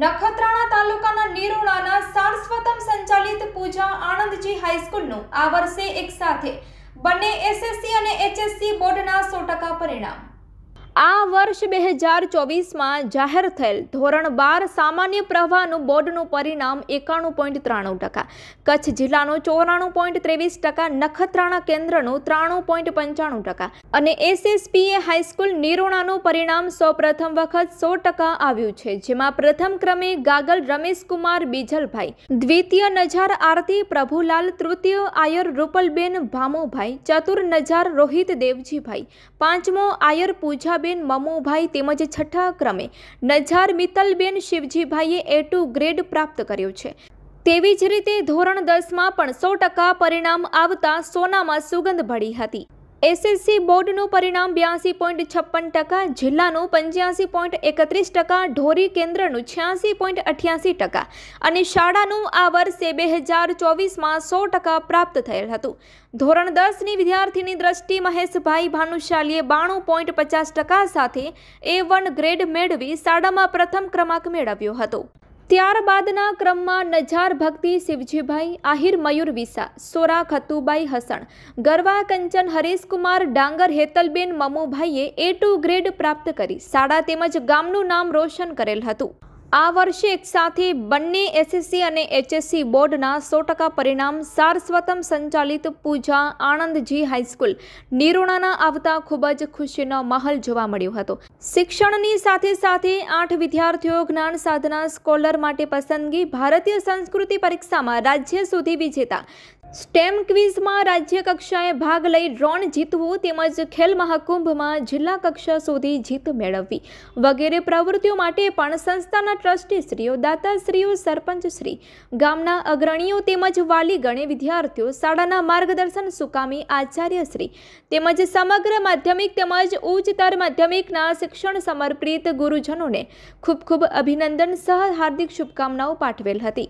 નખત્રાણા તાલુકાના નિરોણાના સારસ્વતમ સંચાલિત પૂજા આણંદજી હાઈસ્કૂલનું આ વર્ષે એક સાથે બંને એસએસસી અને એચએસસી બોર્ડના સો ટકા પરિણામ આ વર્ષ બે હજાર ચોવીસમાં જાહેર થયેલ ધોરણ બાર સામાન્ય પ્રવાહનું બોર્ડનું પરિણામ એકાણું પોઈન્ટ ત્રાણું ટકા કચ્છ જિલ્લાનું ચોરાણું પોઈન્ટ ત્રેવીસ ટકા નખત્રાણા કેન્દ્રનું ત્રાણું પોઈન્ટ પંચાણું ટકા અને એસએસપીએ હાઈસ્કૂલ નિરોણાનું પરિણામ સૌપ્રથમ વખત સો ટકા આવ્યું છે જેમાં પ્રથમ ક્રમે ગાગલ રમેશકુમાર બીજલભાઈ દ્વિતીય નજાર આરતી પ્રભુલાલ તૃતીય આયર રૂપલબેન ભામુભાઈ ચતુર નજાર રોહિત દેવજીભાઈ પાંચમો આયર પૂજા મીરાબેન મમુભાઈ તેમજ છઠ્ઠા ક્રમે નજાર મિત્તલબેન શિવજીભાઈએ એ ટુ ગ્રેડ પ્રાપ્ત કર્યો છે તેવી જ રીતે ધોરણ દસમાં પણ સો ટકા પરિણામ આવતા સોનામાં સુગંધ ભળી હતી એસએસસી બોર્ડનું પરિણામ બ્યાસી પોઈન્ટ છપ્પન ટકા જિલ્લાનું પંચ્યાસી પોઈન્ટ એકત્રીસ ટકા ઢોરી કેન્દ્રનું છ્યાસી પોઈન્ટ અઠ્યાસી ટકા અને શાળાનું આ વર્ષે બે હજાર ચોવીસમાં સો ટકા પ્રાપ્ત થયેલ હતું ધોરણ દસની વિદ્યાર્થીની દ્રષ્ટિ મહેશભાઈ ભાનુશાલીએ બાણું પોઈન્ટ પચાસ ટકા સાથે એ વન ગ્રેડ મેળવી શાળામાં પ્રથમ ક્રમાંક મેળવ્યો હતો ત્યારબાદના ક્રમમાં નજાર ભક્તિ શિવજીભાઈ આહિર મયુર વિસા સોરા ખતુબાઈ હસણ ગરવા કંચન હરેશકુમાર ડાંગર હેતલબેન મમુભાઈએ એ ટુ ગ્રેડ પ્રાપ્ત કરી શાળા તેમજ ગામનું નામ રોશન કરેલ હતું આ વર્ષે એકસાથે બંને એસએસસી અને એચએસસી બોર્ડના સો ટકા પરિણામ સારસ્વતમ સંચાલિત પૂજા આણંદજી હાઈસ્કૂલ નિરૂણાના આવતા ખૂબ જ ખુશીનો માહોલ જોવા મળ્યો હતો શિક્ષણની સાથે સાથે આઠ વિદ્યાર્થીઓ જ્ઞાન સાધના સ્કોલર માટે પસંદગી ભારતીય સંસ્કૃતિ પરીક્ષામાં રાજ્ય સુધી વિજેતા સ્ટેમ ક્વિઝમાં રાજ્ય કક્ષાએ ભાગ લઈ ડ્રોન જીતવું તેમજ ખેલ મહાકુંભમાં જિલ્લા કક્ષા સુધી જીત મેળવવી વગેરે પ્રવૃત્તિઓ માટે પણ સંસ્થાના ટ્રસ્ટીશ્રીઓ દાતાશ્રીઓ સરપંચશ્રી ગામના અગ્રણીઓ તેમજ વાલીગણે વિદ્યાર્થીઓ શાળાના માર્ગદર્શન સુકામી આચાર્યશ્રી તેમજ સમગ્ર માધ્યમિક તેમજ ઉચ્ચતર માધ્યમિકના શિક્ષણ સમર્પિત ગુરુજનોને ખૂબ ખૂબ અભિનંદન સહ હાર્દિક શુભકામનાઓ પાઠવેલ હતી